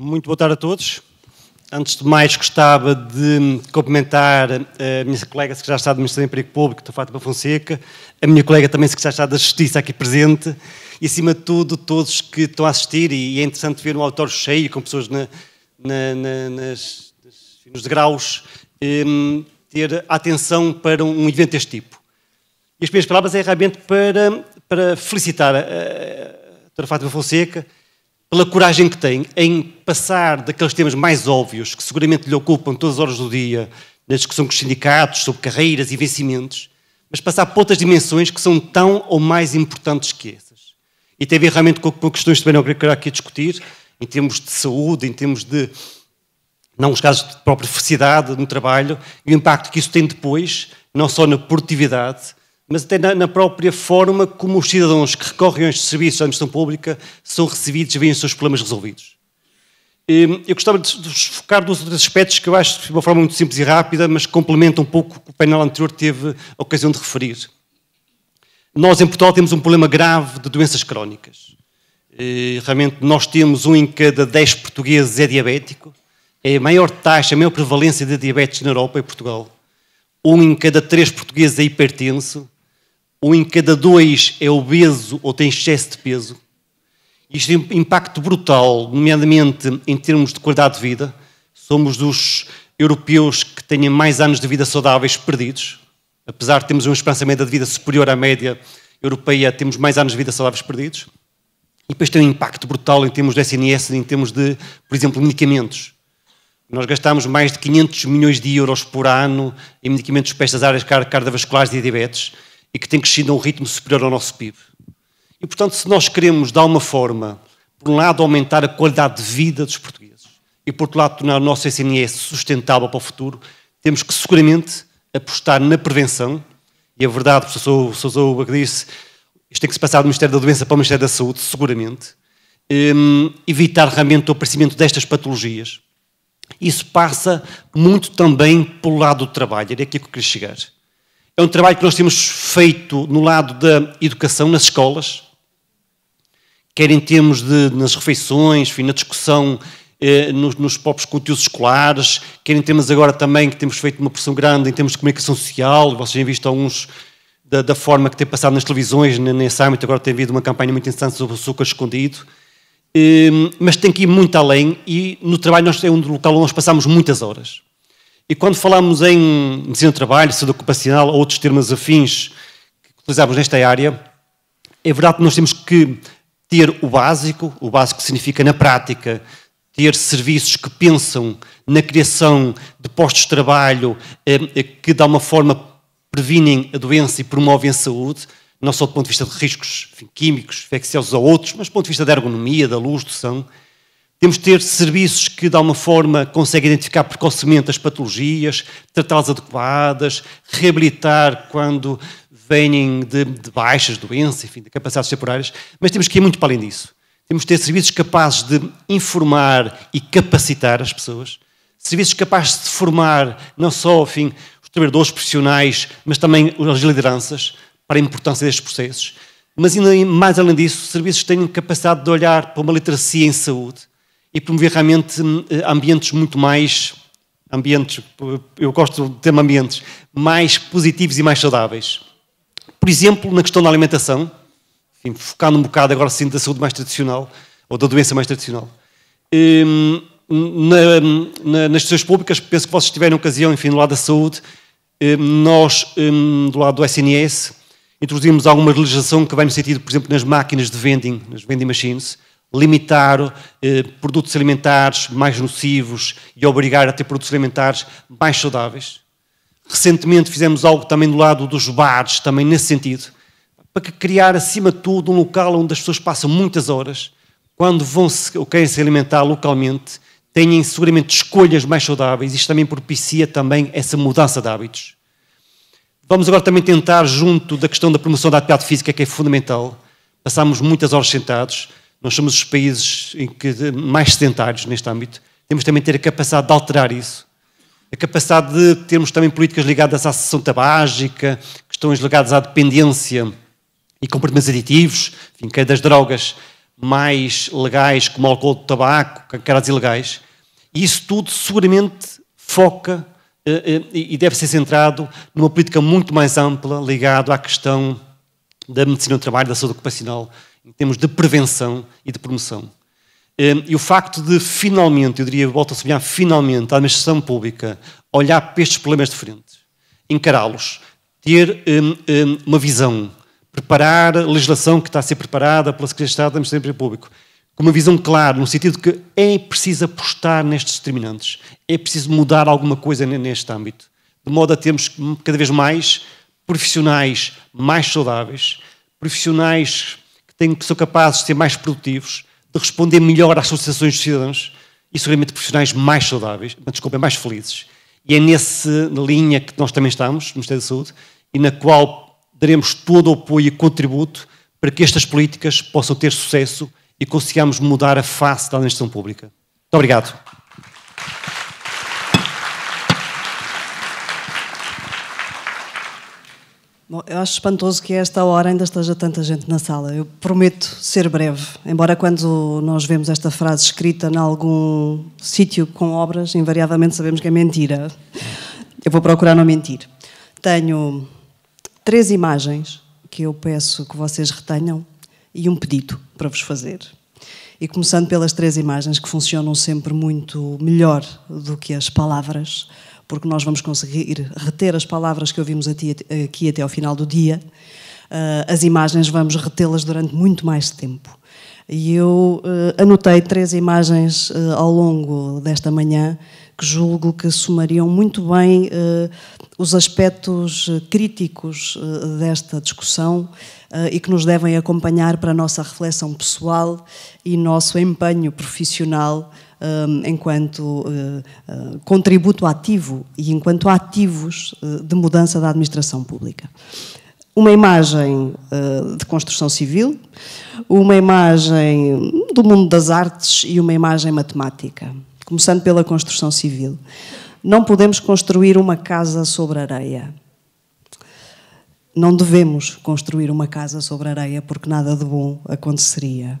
Muito boa tarde a todos. Antes de mais, gostava de cumprimentar eh, a minha colega secretária de Estado do Ministério do Emprego Público, da Fátima Fonseca, a minha colega também secretária de Estado da Justiça aqui presente e, acima de tudo, todos que estão a assistir. E é interessante ver um auditório cheio, com pessoas na, na, na, nas, nos degraus, um, ehm, ter atenção para um evento deste tipo. E as minhas palavras é realmente para, para felicitar eh, a, a, a Fátima Fonseca pela coragem que tem em passar daqueles temas mais óbvios, que seguramente lhe ocupam todas as horas do dia, na discussão com os sindicatos, sobre carreiras e vencimentos, mas passar por outras dimensões que são tão ou mais importantes que essas. E tem a ver realmente com, questões que também não quero aqui discutir, em termos de saúde, em termos de, não os casos de própria felicidade no trabalho, e o impacto que isso tem depois, não só na produtividade, mas até na, na, própria forma como os cidadãos que recorrem a estes serviços da administração pública são recebidos e veem os seus problemas resolvidos. Hum, eu gostava de focar nos outros aspectos que eu acho de uma forma muito simples e rápida, mas complementa um pouco o que o painel anterior teve a ocasião de referir. Nós, em Portugal, temos um problema grave de doenças crónicas. Eh, realmente, nós temos um em cada dez portugueses é diabético. É a maior taxa, a maior prevalência de diabetes na Europa e Portugal. Um em cada três portugueses é hipertenso um em cada dois é obeso ou tem excesso de peso. Isto tem um impacto brutal, nomeadamente em termos de qualidade de vida. Somos dos europeus que têm mais anos de vida saudáveis perdidos. Apesar de termos uma esperança média de vida superior à média europeia, temos mais anos de vida saudáveis perdidos. E depois tem um impacto brutal em termos de SNS, em termos de, por exemplo, medicamentos. Nós gastamos mais de 500 milhões de euros por ano em medicamentos para estas áreas cardiovasculares e diabetes e que tem crescido a um ritmo superior ao nosso PIB. E, portanto, se nós queremos, de alguma forma, por um lado, aumentar a qualidade de vida dos portugueses e, por outro lado, tornar o nosso SNS sustentável para o futuro, temos que, seguramente, apostar na prevenção. E a é verdade, o professor Sousa que disse, isto tem que se passar do Ministério da Doença para o Ministério da Saúde, seguramente. Um, evitar realmente o aparecimento destas patologias. Isso passa muito também pelo lado do trabalho, era aqui que eu queria chegar. É um trabalho que nós temos feito no lado da educação nas escolas, quer em termos de nas refeições, enfim, na discussão eh, nos, nos, próprios conteúdos escolares, quer em termos agora também que temos feito uma pressão grande em termos de comunicação social, vocês têm visto alguns da, da forma que tem passado nas televisões, nesse âmbito, agora tem havido uma campanha muito interessante sobre o açúcar escondido, eh, mas tem que ir muito além e no trabalho nós é um local onde nós passamos muitas horas. E quando falamos em medicina do trabalho, saúde ocupacional ou outros termos afins que utilizamos nesta área, é verdade que nós temos que ter o básico, o básico significa na prática, ter serviços que pensam na criação de postos de trabalho eh, eh, que, de alguma forma, previnem a doença e promovem a saúde, não só do ponto de vista de riscos químicos, infecciosos ou outros, mas do ponto de vista da ergonomia, da luz, do som. Temos de ter serviços que, de alguma forma, conseguem identificar precocemente as patologias, tratá-las adequadas, reabilitar quando vêm de, de, baixas, doenças, enfim, de capacidades temporárias, mas temos que ir muito para além disso. Temos de ter serviços capazes de informar e capacitar as pessoas, serviços capazes de formar não só enfim, os trabalhadores profissionais, mas também as lideranças para a importância destes processos. Mas ainda mais além disso, serviços que tenham capacidade de olhar para uma literacia em saúde, e promover realmente hum, eh, ambientes muito mais ambientes, eu gosto do termo ambientes, mais positivos e mais saudáveis. Por exemplo, na questão da alimentação, enfim, focando um bocado agora sim da saúde mais tradicional, ou da doença mais tradicional. Hum, na, na, nas instituições públicas, penso que vocês tiveram ocasião, enfim, do lado da saúde, hum, nós, hum, do lado do SNS, introduzimos alguma legislação que vai no sentido, por exemplo, nas máquinas de vending, nas vending machines, limitar eh, produtos alimentares mais nocivos e obrigar a ter produtos alimentares mais saudáveis. Recentemente fizemos algo também do lado dos bares, também nesse sentido, para criar, acima de tudo, um local onde as pessoas passam muitas horas, quando vão se, ou querem se alimentar localmente, tenham seguramente escolhas mais saudáveis. Isto também propicia também essa mudança de hábitos. Vamos agora também tentar, junto da questão da promoção da atividade física, que é fundamental, passamos muitas horas sentados, nós somos os países em que mais sedentários neste âmbito. Temos também de ter a capacidade de alterar isso. A capacidade de termos também políticas ligadas à sessão tabágica, questões ligadas à dependência e comportamentos aditivos, enfim, que é das drogas mais legais, como álcool, tabaco, caras ilegais. E isso tudo seguramente foca eh, eh, e deve ser centrado numa política muito mais ampla ligada à questão da medicina do trabalho, da saúde ocupacional, em termos de prevenção e de promoção. Hum, e o facto de finalmente, eu diria, volto a sublinhar, finalmente, a administração pública olhar para estes problemas de frente, encará-los, ter um, um, uma visão, preparar a legislação que está a ser preparada pela Secretaria de Estado da Administração Pública, com uma visão clara, no sentido de que é preciso apostar nestes determinantes, é preciso mudar alguma coisa neste âmbito, de modo a termos cada vez mais profissionais mais saudáveis, profissionais têm que ser capazes de ser mais produtivos, de responder melhor às associações dos cidadãos e, seguramente, profissionais mais saudáveis, desculpa, mais felizes. E é nessa linha que nós também estamos, no Ministério da Saúde, e na qual daremos todo o apoio e contributo para que estas políticas possam ter sucesso e consigamos mudar a face da administração pública. Muito obrigado. Bom, eu acho espantoso que a esta hora ainda esteja tanta gente na sala. Eu prometo ser breve, embora quando nós vemos esta frase escrita em algum sítio com obras, invariavelmente sabemos que é mentira. Eu vou procurar não mentir. Tenho três imagens que eu peço que vocês retenham e um pedido para vos fazer. E começando pelas três imagens que funcionam sempre muito melhor do que as palavras porque nós vamos conseguir reter as palavras que ouvimos aqui até ao final do dia, eh, as imagens vamos retê-las durante muito mais tempo. E eu eh, anotei três imagens eh, ao longo desta manhã que julgo que sumariam muito bem eh, os aspectos eh, críticos eh, desta discussão e que nos devem acompanhar para a nossa reflexão pessoal e nosso empenho profissional enquanto contributo ativo e enquanto ativos de mudança da administração pública uma imagem uh, de construção civil, uma imagem do mundo das artes e uma imagem matemática começando pela construção civil. Não podemos construir uma casa sobre areia. Não devemos construir uma casa sobre areia porque nada de bom aconteceria.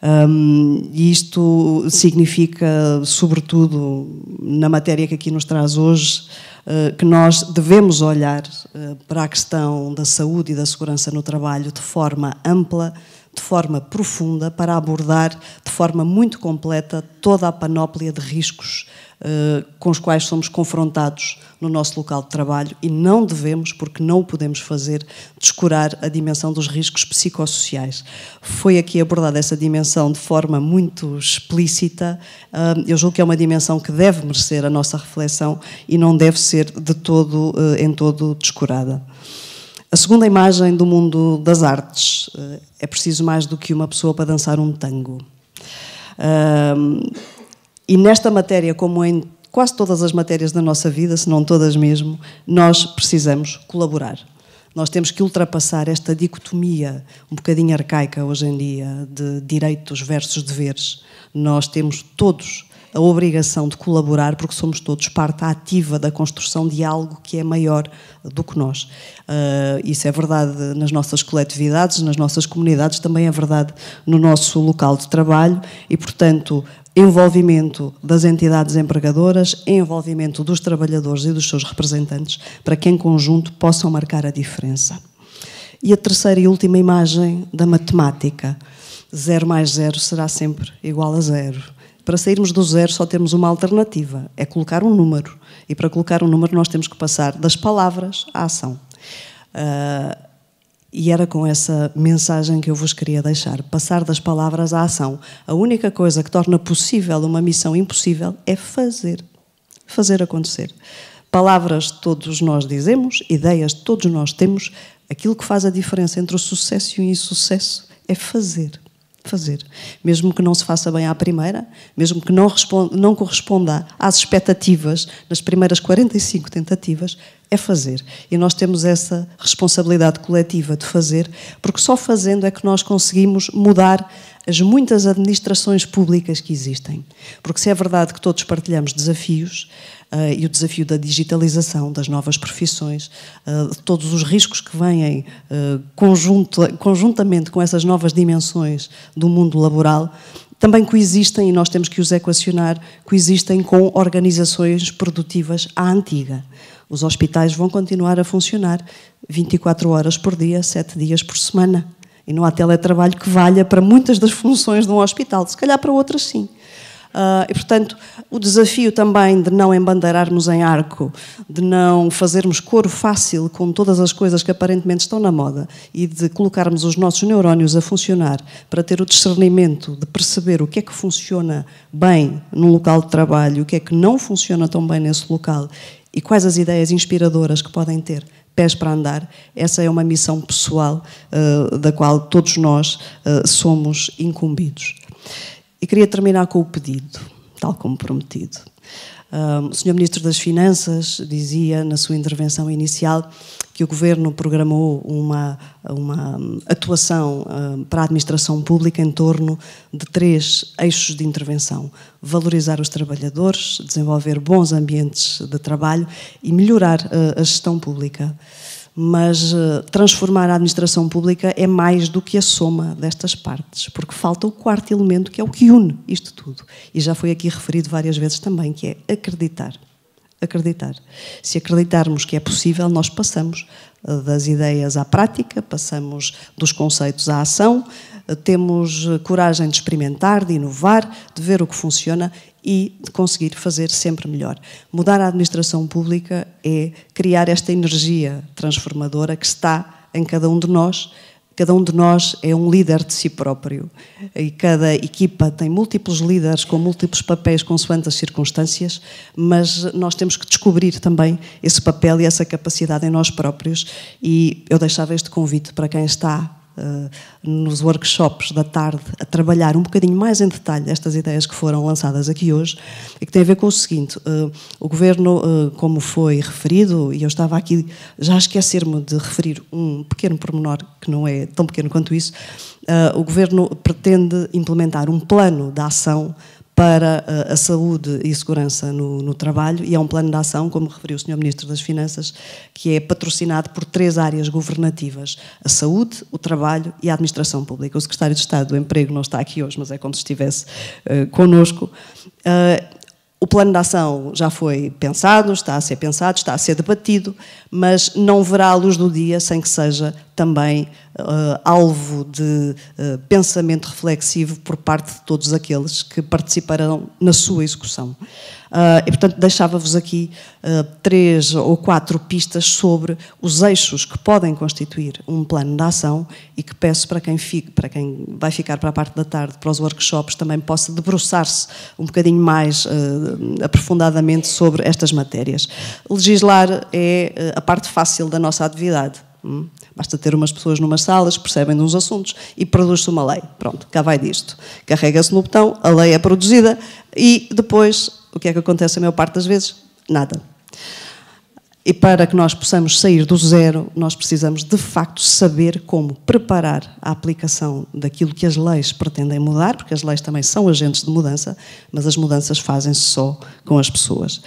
Um, isto significa, sobretudo na matéria que aqui nos traz hoje, eh, que nós devemos olhar eh, para a questão da saúde e da segurança no trabalho de forma ampla de forma profunda para abordar de forma muito completa toda a panóplia de riscos eh, com os quais somos confrontados no nosso local de trabalho e não devemos, porque não o podemos fazer, descurar a dimensão dos riscos psicossociais. Foi aqui abordada essa dimensão de forma muito explícita. eu julgo que é uma dimensão que deve merecer a nossa reflexão e não deve ser de todo, eh, em todo descurada. A segunda imagem do mundo das artes. Eh, é preciso mais do que uma pessoa para dançar um tango. E nesta matéria, como em quase todas as matérias da nossa vida, se não todas mesmo, nós precisamos colaborar. Nós temos que ultrapassar esta dicotomia um bocadinho arcaica hoje em dia de direitos versus deveres. Nós temos todos a obrigação de colaborar, porque somos todos parte ativa da construção de algo que é maior do que nós. Uh, isso é verdade nas nossas coletividades, nas nossas comunidades, também é verdade no nosso local de trabalho e, portanto, envolvimento das entidades empregadoras, envolvimento dos trabalhadores e dos seus representantes, para que em conjunto possam marcar a diferença. E a terceira e última imagem da matemática. Zero mais zero será sempre igual a zero. Para sairmos do zero só temos uma alternativa, é colocar um número. E para colocar um número nós temos que passar das palavras à ação. Uh, e era com essa mensagem que eu vos queria deixar: passar das palavras à ação. A única coisa que torna possível uma missão impossível é fazer. Fazer acontecer. Palavras todos nós dizemos, ideias todos nós temos. Aquilo que faz a diferença entre o sucesso e o insucesso é fazer fazer. Mesmo que não se faça bem à primeira, mesmo que não, responda, não corresponda às expectativas nas primeiras 45 tentativas, é fazer. E nós temos essa responsabilidade coletiva de fazer, porque só fazendo é que nós conseguimos mudar as muitas administrações públicas que existem. Porque se é verdade que todos partilhamos desafios, uh, e o desafio da digitalização, das novas profissões, uh, todos os riscos que vêm uh, conjuntamente com essas novas dimensões do mundo laboral, também coexistem, e nós temos que os equacionar, coexistem com organizações produtivas à antiga. Os hospitais vão continuar a funcionar 24 horas por dia, 7 dias por semana. E não há teletrabalho que valha para muitas das funções de um hospital, se calhar para outras sim. Uh, e, portanto, o desafio também de não embandeirarmos em arco, de não fazermos coro fácil com todas as coisas que aparentemente estão na moda e de colocarmos os nossos neurónios a funcionar para ter o discernimento de perceber o que é que funciona bem num local de trabalho, o que é que não funciona tão bem nesse local e quais as ideias inspiradoras que podem ter pés para andar. Essa é uma missão pessoal uh, da qual todos nós uh, somos incumbidos. E queria terminar com o pedido, tal como prometido. o Sr. Ministro das Finanças dizia na sua intervenção inicial que o Governo programou uma, uma atuação para a administração pública em torno de três eixos de intervenção: valorizar os trabalhadores, desenvolver bons ambientes de trabalho e melhorar ah, a gestão pública mas eh, transformar a administração pública é mais do que a soma destas partes, porque falta o quarto elemento que é o que une isto tudo. E já foi aqui referido várias vezes também, que é acreditar acreditar. Se acreditarmos que é possível, nós passamos eh, das ideias à prática, passamos dos conceitos à ação, eh, temos eh, coragem de experimentar, de inovar, de ver o que funciona e de conseguir fazer sempre melhor. Mudar a administração pública é criar esta energia transformadora que está em cada um de nós Cada um de nós é um líder de si próprio e cada equipa tem múltiplos líderes com múltiplos papéis consoante as circunstâncias, mas nós temos que descobrir também esse papel e essa capacidade em nós próprios. E eu deixava este convite para quem está eh, nos workshops da tarde a trabalhar um bocadinho mais em detalhe estas ideias que foram lançadas aqui hoje e que tem a ver com o seguinte: eh, o governo, eh, como foi referido, e eu estava aqui já a esquecer-me de referir um pequeno pormenor que não é tão pequeno quanto isso, o governo pretende implementar um plano de ação para eh, a saúde e segurança no, no, trabalho e é um plano de ação, como referiu o Sr. Ministro das Finanças, que é patrocinado por três áreas governativas, a saúde, o trabalho e a administração pública. O Secretário de Estado do Emprego não está aqui hoje, mas é como se estivesse uh, eh, conosco. Uh, eh, o plano de ação já foi pensado, está a ser pensado, está a ser debatido, mas não verá a luz do dia sem que seja também uh, alvo de uh, pensamento reflexivo por parte de todos aqueles que participarão na sua execução. Uh, e, portanto, deixava-vos aqui três ou quatro pistas sobre os eixos que podem constituir um plano de ação e que peço para quem, fique, para quem vai ficar para a parte da tarde, para os workshops, também possa debruçar-se um bocadinho mais aprofundadamente sobre estas matérias. Legislar é a parte fácil da nossa atividade. Hum? Basta ter umas pessoas numas salas que percebem de uns assuntos e produz-se uma lei. Pronto, cá vai disto. Carrega-se no botão, a lei é produzida e depois, o que é que acontece a maior parte das vezes? Nada. E para que nós possamos sair do zero, nós precisamos de facto saber como preparar a aplicação daquilo que as leis pretendem mudar, porque as leis também são agentes de mudança, mas as mudanças fazem-se só com as pessoas.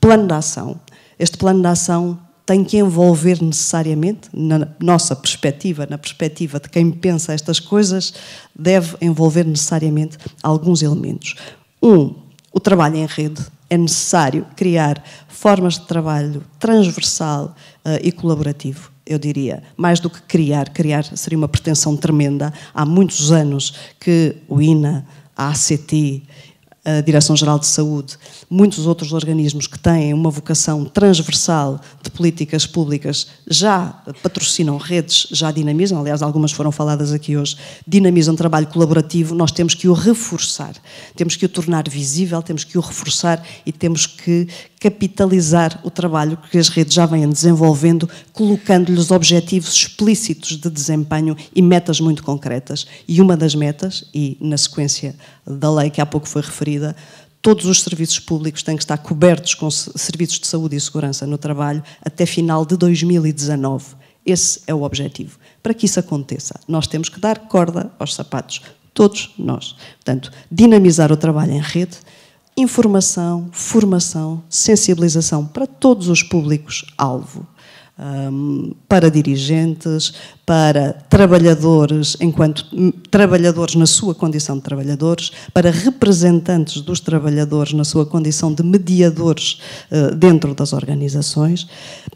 Plano de ação. Este plano de ação tem que envolver necessariamente, na nossa perspectiva, na perspectiva de quem pensa estas coisas, deve envolver necessariamente alguns elementos. Um, o trabalho em rede. É necessário criar formas de trabalho transversal uh, e colaborativo eu diria, mais do que criar, criar seria uma pretensão tremenda. Há muitos anos que o INA, a ACT a Direção-Geral de Saúde, muitos outros organismos que têm uma vocação transversal de políticas públicas já patrocinam redes, já dinamizam, aliás, algumas foram faladas aqui hoje, dinamizam trabalho colaborativo, nós temos que o reforçar, temos que o tornar visível, temos que o reforçar e temos que capitalizar o trabalho que as redes já vêm desenvolvendo, colocando-lhes objetivos explícitos de desempenho e metas muito concretas. E uma das metas, e na sequência da lei que há pouco foi referida, todos os serviços públicos têm que estar cobertos com serviços de saúde e segurança no trabalho até final de 2019. Esse é o objetivo. Para que isso aconteça, nós temos que dar corda aos sapatos, todos nós. Portanto, dinamizar o trabalho em rede, informação, formação, sensibilização para todos os públicos-alvo um, para dirigentes, para trabalhadores, enquanto hum, trabalhadores na sua condição de trabalhadores, para representantes dos trabalhadores na sua condição de mediadores uh, dentro das organizações,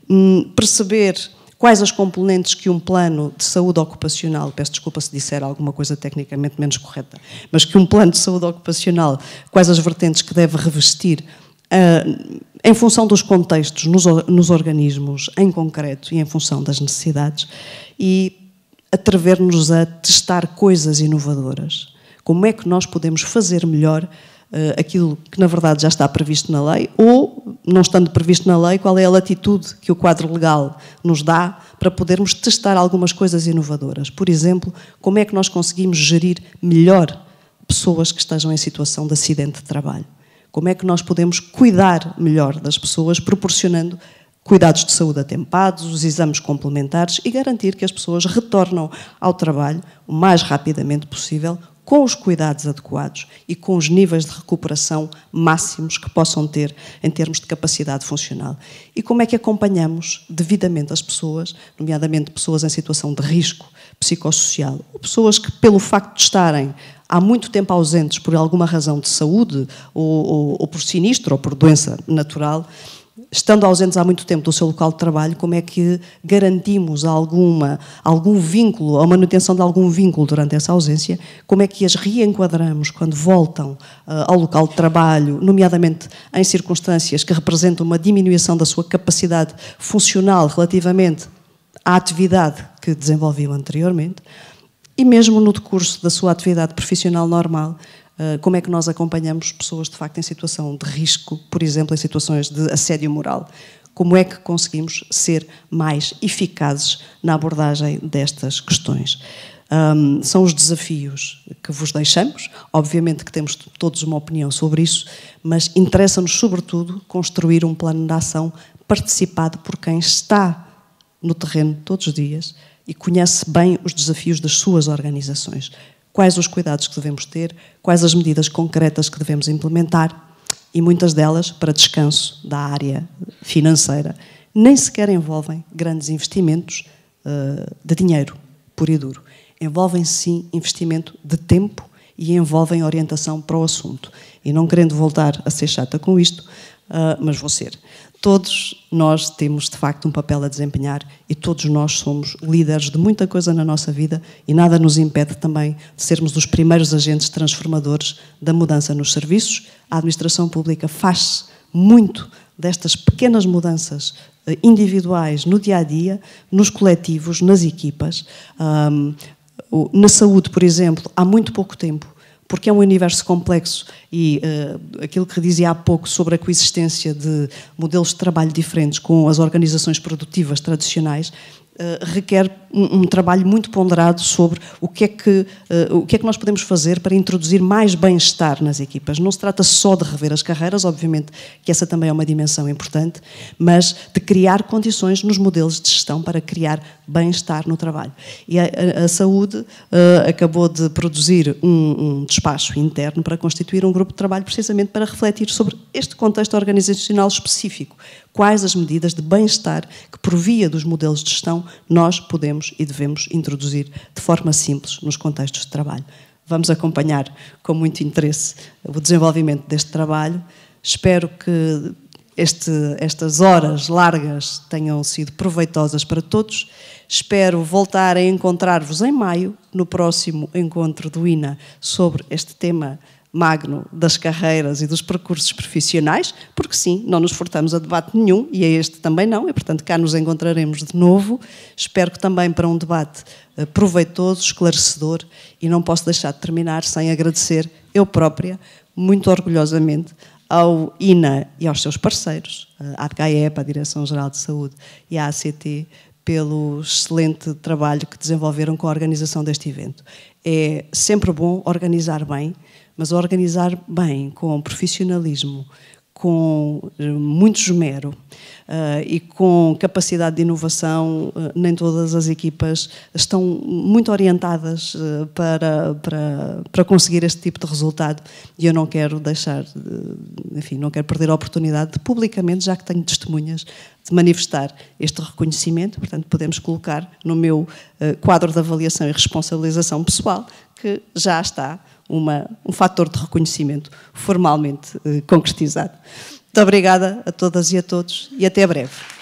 um, perceber quais as componentes que um plano de saúde ocupacional, peço desculpa se disser alguma coisa tecnicamente menos correta, mas que um plano de saúde ocupacional, quais as vertentes que deve revestir ah, em função dos contextos nos, nos organismos em concreto e em função das necessidades e atrever-nos a testar coisas inovadoras. Como é que nós podemos fazer melhor uh, aquilo que na verdade já está previsto na lei ou, não estando previsto na lei, qual é a latitude que o quadro legal nos dá para podermos testar algumas coisas inovadoras? Por exemplo, como é que nós conseguimos gerir melhor pessoas que estejam em situação de acidente de trabalho? Como é que nós podemos cuidar melhor das pessoas, proporcionando cuidados de saúde atempados, os exames complementares e garantir que as pessoas retornam ao trabalho o mais rapidamente possível, com os cuidados adequados e com os níveis de recuperação máximos que possam ter em termos de capacidade funcional. E como é que acompanhamos devidamente as pessoas, nomeadamente pessoas em situação de risco, psicossocial, ou pessoas que, pelo facto de estarem há muito tempo ausentes por alguma razão de saúde, ou, ou, ou por sinistro, ou por doença natural, estando ausentes há muito tempo do seu local de trabalho, como é que garantimos alguma, algum vínculo, a manutenção de algum vínculo durante essa ausência, como é que as reenquadramos quando voltam uh, ao local de trabalho, nomeadamente em circunstâncias que representam uma diminuição da sua capacidade funcional relativamente à atividade que desenvolveu anteriormente e mesmo no decurso da sua atividade profissional normal, eh, como é que nós acompanhamos pessoas de facto em situação de risco, por exemplo, em situações de assédio moral? Como é que conseguimos ser mais eficazes na abordagem destas questões? Um, são os desafios que vos deixamos. Obviamente que temos todos uma opinião sobre isso, mas interessa-nos, sobretudo, construir um plano de ação participado por quem está no terreno todos os dias e conhece bem os desafios das suas organizações. Quais os cuidados que devemos ter, quais as medidas concretas que devemos implementar e muitas delas para descanso da área financeira. Nem sequer envolvem grandes investimentos uh, de dinheiro, puro e duro. Envolvem sim investimento de tempo e envolvem orientação para o assunto. E não querendo voltar a ser chata com isto, uh, mas vou ser todos nós temos de facto um papel a desempenhar e todos nós somos líderes de muita coisa na nossa vida e nada nos impede também de sermos os primeiros agentes transformadores da mudança nos serviços. A administração pública faz muito destas pequenas mudanças eh, individuais no dia a dia, nos coletivos, nas equipas. Na saúde, por exemplo, há muito pouco tempo porque é um universo complexo e uh, aquilo que dizia há pouco sobre a coexistência de modelos de trabalho diferentes com as organizações produtivas tradicionais eh, requer um, um, trabalho muito ponderado sobre o que, é que, uh, o que é que nós podemos fazer para introduzir mais bem-estar nas equipas. Não se trata só de rever as carreiras, obviamente que essa também é uma dimensão importante, mas de criar condições nos modelos de gestão para criar bem-estar no trabalho. E a, a, a saúde uh, acabou de produzir um, um despacho interno para constituir um grupo de trabalho precisamente para refletir sobre este contexto organizacional específico quais as medidas de bem-estar que, por via dos modelos de gestão, nós podemos e devemos introduzir de forma simples nos contextos de trabalho. Vamos acompanhar com muito interesse o desenvolvimento deste trabalho. Espero que este, estas horas largas tenham sido proveitosas para todos. Espero voltar a encontrar-vos em maio, no próximo encontro do INA, sobre este tema magno das carreiras e dos percursos profissionais, porque sim, não nos furtamos a debate nenhum e a este também não, e portanto cá nos encontraremos de novo. Espero que também para um debate eh, proveitoso, esclarecedor e não posso deixar de terminar sem agradecer eu própria, muito orgulhosamente, ao INA e aos seus parceiros, eh, à DGAEP, à Direção-Geral de Saúde e à ACT, pelo excelente trabalho que desenvolveram com a organização deste evento. É sempre bom organizar bem mas organizar bem, com profissionalismo, com eh, muito esmero uh, e com capacidade de inovação, uh, nem todas as equipas estão muito orientadas uh, para, para, para conseguir este tipo de resultado e eu não quero deixar, de, enfim, não quero perder a oportunidade de publicamente, já que tenho testemunhas, de manifestar este reconhecimento, portanto podemos colocar no meu quadro de avaliação e responsabilização pessoal que já está uma, um fator de reconhecimento formalmente eh, concretizado. Muito obrigada a todas e a todos e até breve.